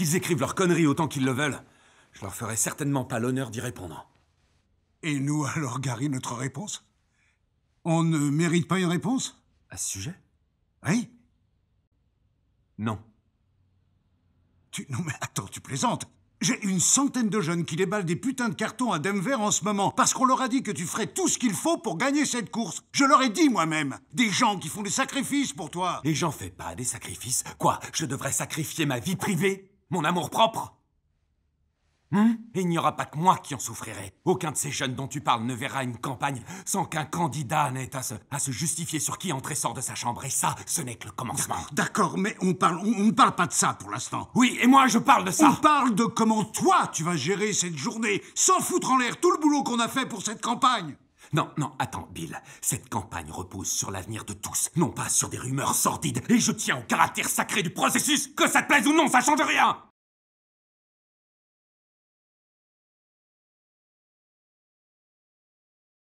Qu'ils écrivent leurs conneries autant qu'ils le veulent, je leur ferai certainement pas l'honneur d'y répondre. Et nous, alors, Gary, notre réponse On ne mérite pas une réponse À ce sujet Oui Non. Tu... Non mais attends, tu plaisantes j'ai une centaine de jeunes qui déballent des putains de cartons à Denver en ce moment, parce qu'on leur a dit que tu ferais tout ce qu'il faut pour gagner cette course. Je leur ai dit moi-même. Des gens qui font des sacrifices pour toi. Et j'en fais pas des sacrifices. Quoi Je devrais sacrifier ma vie privée mon amour-propre hmm Il n'y aura pas que moi qui en souffrirai. Aucun de ces jeunes dont tu parles ne verra une campagne sans qu'un candidat n'ait à se, justifier sur qui entre et sort de sa chambre. Et ça, ce n'est que le commencement. D'accord, mais on, parle, on ne parle pas de ça pour l'instant. Oui, et moi je parle de ça. On parle de comment toi tu vas gérer cette journée sans foutre en l'air tout le boulot qu'on a fait pour cette campagne. Non, non, attends, Bill. Cette campagne repose sur l'avenir de tous, non pas sur des rumeurs sordides. Et je tiens au caractère sacré du processus. Que ça te plaise ou non, ça change rien